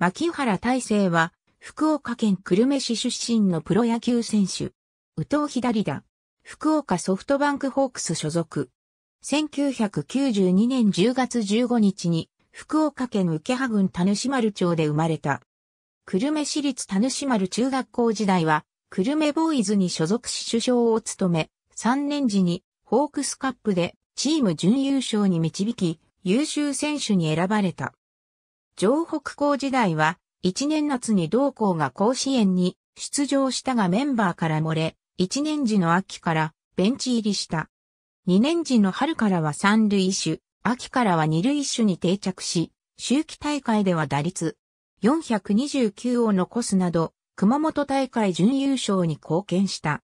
牧原大成は、福岡県久留米市出身のプロ野球選手。宇藤左だ。福岡ソフトバンクホークス所属。1992年10月15日に、福岡県受派郡田主丸町で生まれた。久留米市立田主丸中学校時代は、久留米ボーイズに所属し首相を務め、3年時にホークスカップでチーム準優勝に導き、優秀選手に選ばれた。城北港時代は、1年夏に同校が甲子園に出場したがメンバーから漏れ、1年時の秋からベンチ入りした。2年時の春からは三塁手、秋からは二塁手に定着し、秋季大会では打率429を残すなど、熊本大会準優勝に貢献した。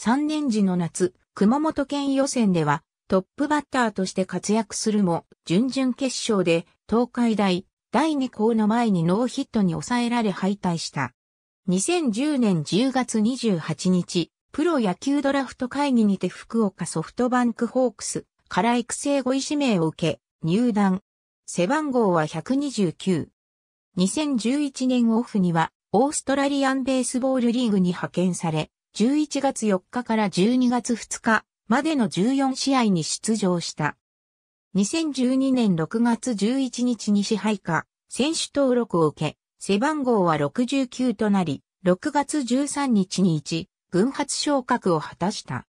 3年時の夏、熊本県予選ではトップバッターとして活躍するも、準々決勝で東海大、第2項の前にノーヒットに抑えられ敗退した。2010年10月28日、プロ野球ドラフト会議にて福岡ソフトバンクホークスから育成後位指名を受け、入団。背番号は129。2011年オフには、オーストラリアンベースボールリーグに派遣され、11月4日から12月2日までの14試合に出場した。2012年6月11日に支配下、選手登録を受け、背番号は69となり、6月13日に1、軍発昇格を果たした。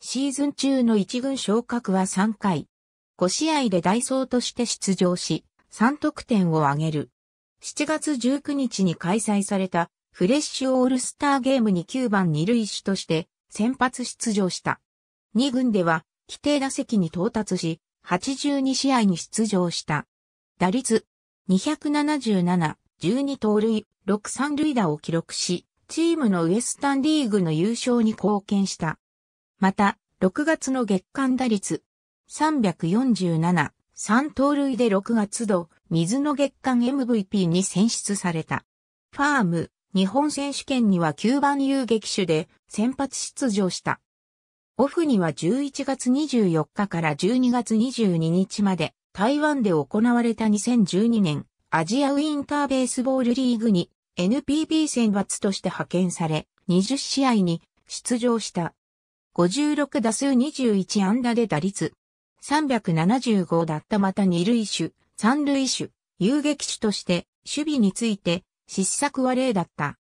シーズン中の1軍昇格は3回。5試合でソーとして出場し、3得点を挙げる。7月19日に開催されたフレッシュオールスターゲームに9番2塁手として先発出場した。2軍では規定打席に到達し、82試合に出場した。打率277、12盗塁、6三塁打を記録し、チームのウエスタンリーグの優勝に貢献した。また、6月の月間打率347、3盗塁で6月度、水の月間 MVP に選出された。ファーム、日本選手権には9番遊撃手で先発出場した。オフには11月24日から12月22日まで台湾で行われた2012年アジアウィンターベースボールリーグに NPB 選抜として派遣され20試合に出場した。56打数21安打で打率375だったまた二塁手、三塁手、遊撃手として守備について失策は例だった。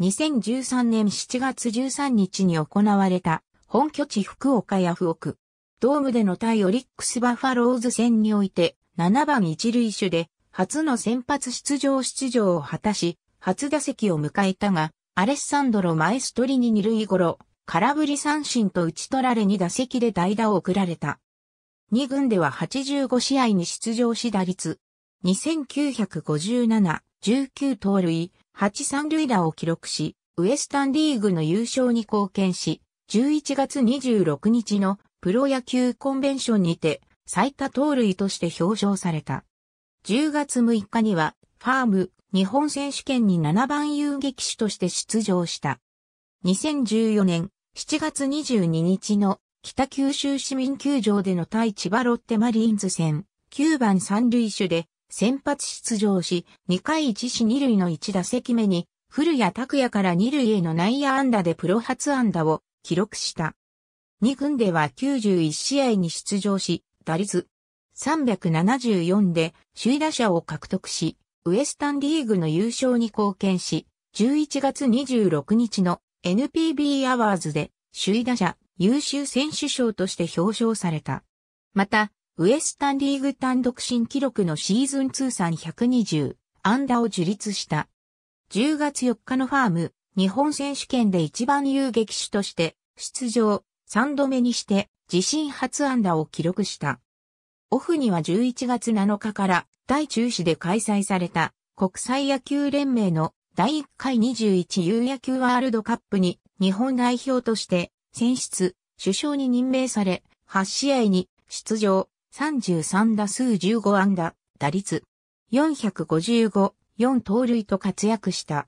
2013年7月13日に行われた本拠地福岡ヤフオク。ドームでの対オリックスバファローズ戦において、7番一塁手で、初の先発出場出場を果たし、初打席を迎えたが、アレッサンドロ・マエストリに二塁頃、空振り三振と打ち取られ2打席で代打を送られた。2軍では85試合に出場し打率、2957、19盗塁、8三塁打を記録し、ウエスタンリーグの優勝に貢献し、11月26日のプロ野球コンベンションにて最多盗塁として表彰された。10月6日にはファーム日本選手権に7番遊撃手として出場した。2014年7月22日の北九州市民球場での対千葉ロッテマリーンズ戦9番三塁手で先発出場し2回1死2塁の1打席目に古谷拓也から2塁への内野安打でプロ初安打を記録した。2軍では91試合に出場し、打率374で首位打者を獲得し、ウエスタンリーグの優勝に貢献し、11月26日の NPB アワーズで首位打者優秀選手賞として表彰された。また、ウエスタンリーグ単独新記録のシーズン通算120安打を樹立した。10月4日のファーム日本選手権で一番遊撃手として出場、3度目にして自身初安打を記録した。オフには11月7日から大中市で開催された国際野球連盟の第1回 21U 野球ワールドカップに日本代表として選出、首相に任命され、8試合に出場、33打数15安打、打率、455、4盗塁と活躍した。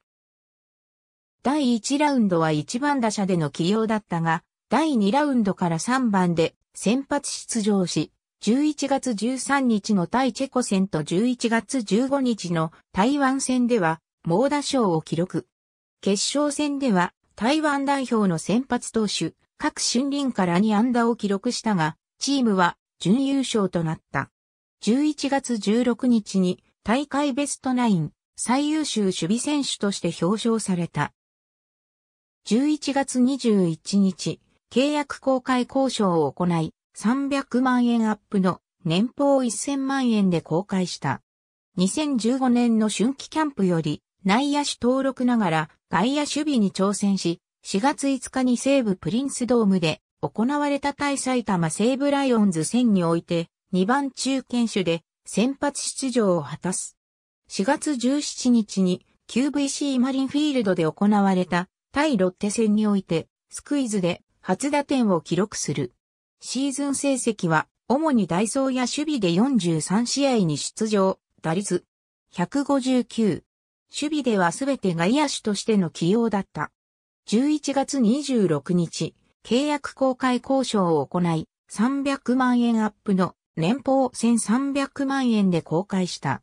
第1ラウンドは1番打者での起用だったが、第2ラウンドから3番で先発出場し、11月13日の対チェコ戦と11月15日の台湾戦では猛打賞を記録。決勝戦では台湾代表の先発投手、各春林から2安打を記録したが、チームは準優勝となった。11月16日に大会ベストナイン最優秀守備選手として表彰された。11月21日、契約公開交渉を行い、300万円アップの年俸1000万円で公開した。2015年の春季キャンプより内野手登録ながら外野守備に挑戦し、4月5日に西部プリンスドームで行われた対埼玉西部ライオンズ戦において2番中堅手で先発出場を果たす。4月17日に QVC マリンフィールドで行われた対ロッテ戦において、スクイズで初打点を記録する。シーズン成績は、主にダイソーや守備で43試合に出場、打率159。守備ではすべて外野手としての起用だった。11月26日、契約公開交渉を行い、300万円アップの年俸1300万円で公開した。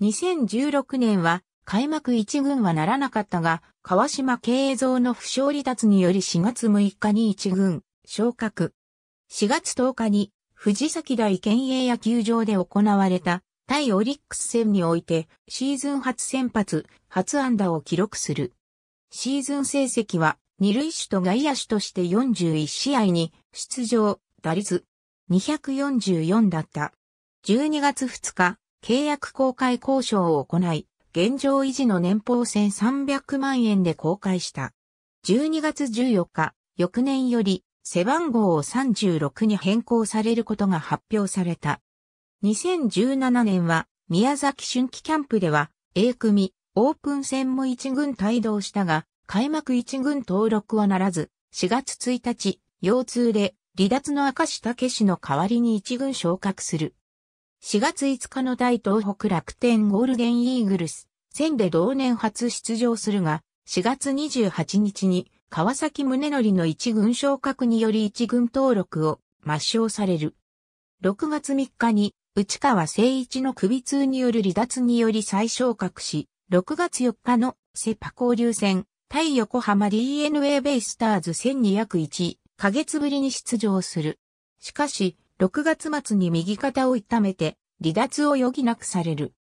2016年は開幕一軍はならなかったが、川島慶三の負傷離脱により4月6日に一軍、昇格。4月10日に、藤崎大県営野球場で行われた、対オリックス戦において、シーズン初先発、初安打を記録する。シーズン成績は、二塁手と外野手として41試合に、出場、打率、244だった。12月2日、契約公開交渉を行い、現状維持の年俸1300万円で公開した。12月14日、翌年より背番号を36に変更されることが発表された。2017年は宮崎春季キャンプでは A 組オープン戦も1軍帯同したが開幕1軍登録はならず4月1日腰痛で離脱の明石武氏の代わりに1軍昇格する。4月5日の大東北楽天ゴールデンイーグルス戦で同年初出場するが、4月28日に川崎宗則の一軍昇格により一軍登録を抹消される。6月3日に内川誠一の首痛による離脱により再昇格し、6月4日のセパ交流戦対横浜 DNA ベイスターズ1201、ヶ月ぶりに出場する。しかし、6月末に右肩を痛めて離脱を余儀なくされる。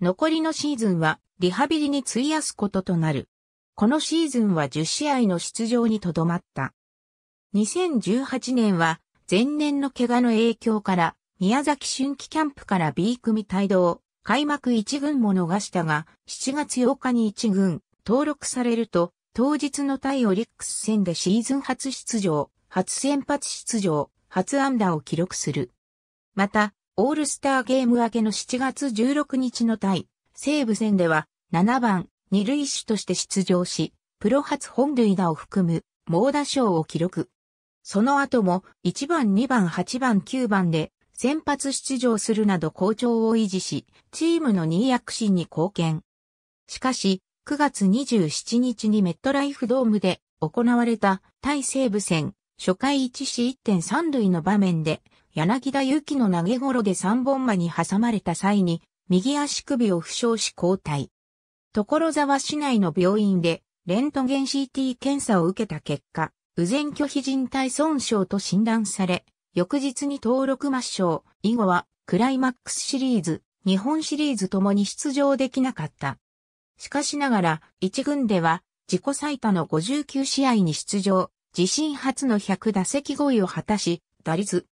残りのシーズンはリハビリに費やすこととなる。このシーズンは10試合の出場にとどまった。2018年は前年の怪我の影響から宮崎春季キャンプから B 組帯同、開幕1軍も逃したが、7月8日に1軍登録されると、当日の対オリックス戦でシーズン初出場、初先発出場、初安打を記録する。また、オールスターゲーム明けの7月16日の対、西武戦では、7番、二塁手として出場し、プロ初本塁打を含む、猛打賞を記録。その後も、1番、2番、8番、9番で、先発出場するなど好調を維持し、チームの2位躍進に貢献。しかし、9月27日にメットライフドームで行われた対西武戦初回1死1.3塁の場面で、柳田由紀の投げ頃で3本間に挟まれた際に、右足首を負傷し交代。所沢市内の病院で、レントゲン CT 検査を受けた結果、右前拒否人体損傷と診断され、翌日に登録抹消、以後はクライマックスシリーズ、日本シリーズともに出場できなかった。しかしながら、1軍では自己最多の59試合に出場、自身初の100打席超えを果たし、打率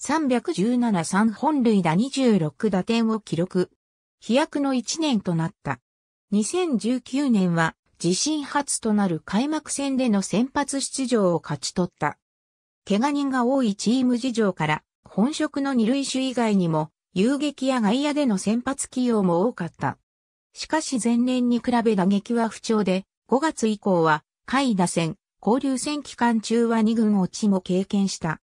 317-3本塁打26打点を記録。飛躍の1年となった。2019年は自身初となる開幕戦での先発出場を勝ち取った。怪我人が多いチーム事情から本職の二塁手以外にも遊撃や外野での先発起用も多かった。しかし前年に比べ打撃は不調で5月以降は下位打線、交流戦期間中は2軍落ちも経験した。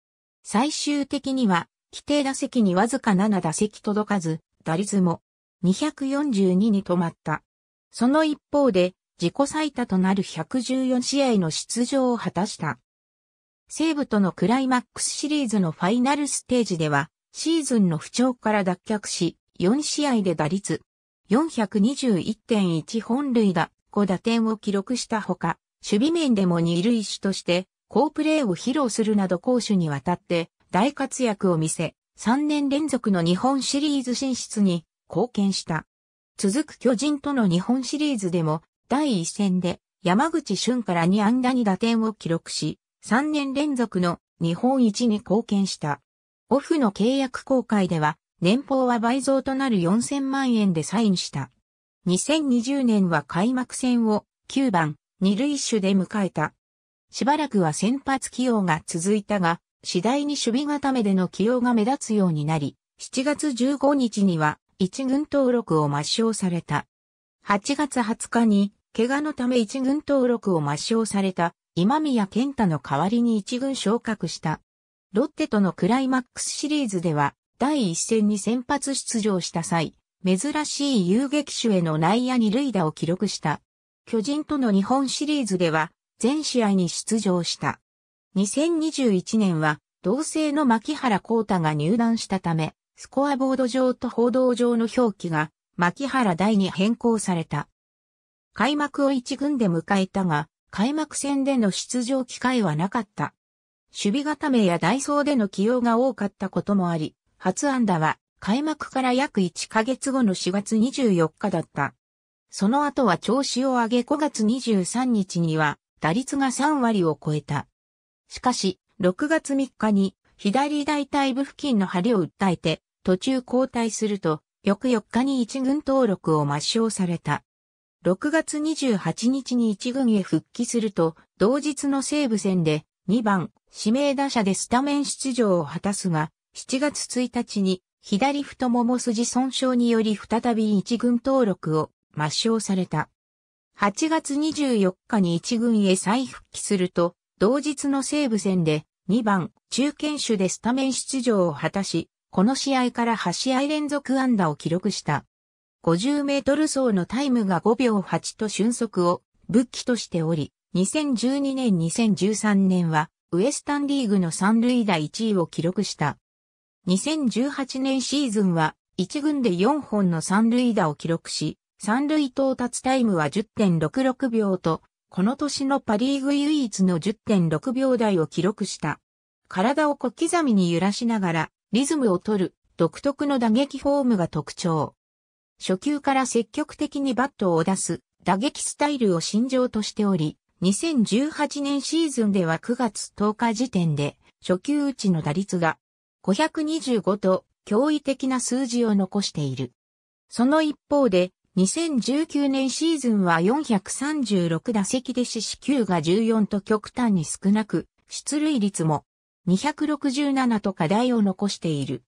最終的には、規定打席にわずか7打席届かず、打率も242に止まった。その一方で、自己最多となる114試合の出場を果たした。西武とのクライマックスシリーズのファイナルステージでは、シーズンの不調から脱却し、4試合で打率421.1本塁打5打点を記録したほか、守備面でも二塁手として、好プレーを披露するなど攻守にわたって大活躍を見せ、3年連続の日本シリーズ進出に貢献した。続く巨人との日本シリーズでも、第1戦で山口俊から2安打に打点を記録し、3年連続の日本一に貢献した。オフの契約公開では、年俸は倍増となる4000万円でサインした。2020年は開幕戦を9番二塁手で迎えた。しばらくは先発起用が続いたが、次第に守備固めでの起用が目立つようになり、7月15日には一軍登録を抹消された。8月20日に、怪我のため一軍登録を抹消された今宮健太の代わりに一軍昇格した。ロッテとのクライマックスシリーズでは、第一戦に先発出場した際、珍しい遊撃手への内野二塁打を記録した。巨人との日本シリーズでは全試合に出場した。2021年は同性の牧原光太が入団したため、スコアボード上と報道上の表記が牧原大に変更された。開幕を一軍で迎えたが、開幕戦での出場機会はなかった。守備固めやダイソーでの起用が多かったこともあり、初安打は開幕から約1ヶ月後の4月24日だった。その後は調子を上げ5月23日には打率が3割を超えた。しかし、6月3日に左大腿部付近の張りを訴えて途中交代すると、翌4日に一軍登録を抹消された。6月28日に一軍へ復帰すると、同日の西武戦で2番指名打者でスタメン出場を果たすが、7月1日に左太もも筋損傷により再び一軍登録を抹消された。8月24日に一軍へ再復帰すると、同日の西武戦で2番中堅手でスタメン出場を果たし、この試合から8試合連続安打を記録した。50メートル走のタイムが5秒8と俊足を武器としており、2012年2013年はウエスタンリーグの三塁打1位を記録した。2018年シーズンは1軍で4本の三塁打を記録し、三塁到達タイムは10.66秒と、この年のパリーグ唯一の10.6秒台を記録した。体を小刻みに揺らしながら、リズムを取る、独特の打撃フォームが特徴。初球から積極的にバットを出す、打撃スタイルを信条としており、2018年シーズンでは9月10日時点で、初球打ちの打率が525と驚異的な数字を残している。その一方で、2019年シーズンは436打席で四死球が14と極端に少なく、出塁率も267と課題を残している。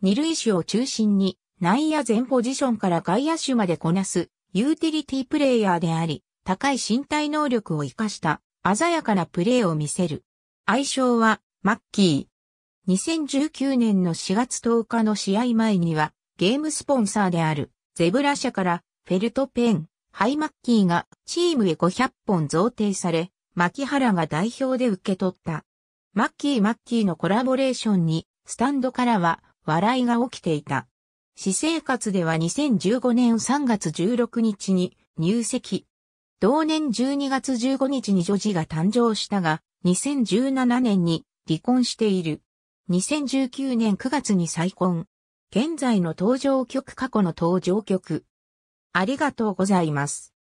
二塁手を中心に内野全ポジションから外野手までこなすユーティリティプレイヤーであり、高い身体能力を活かした鮮やかなプレーを見せる。愛称はマッキー。2019年の4月10日の試合前にはゲームスポンサーであるゼブラ社からフェルトペン、ハイマッキーがチームへ500本贈呈され、牧原が代表で受け取った。マッキー・マッキーのコラボレーションに、スタンドからは笑いが起きていた。私生活では2015年3月16日に入籍。同年12月15日に女児が誕生したが、2017年に離婚している。2019年9月に再婚。現在の登場曲過去の登場曲。ありがとうございます。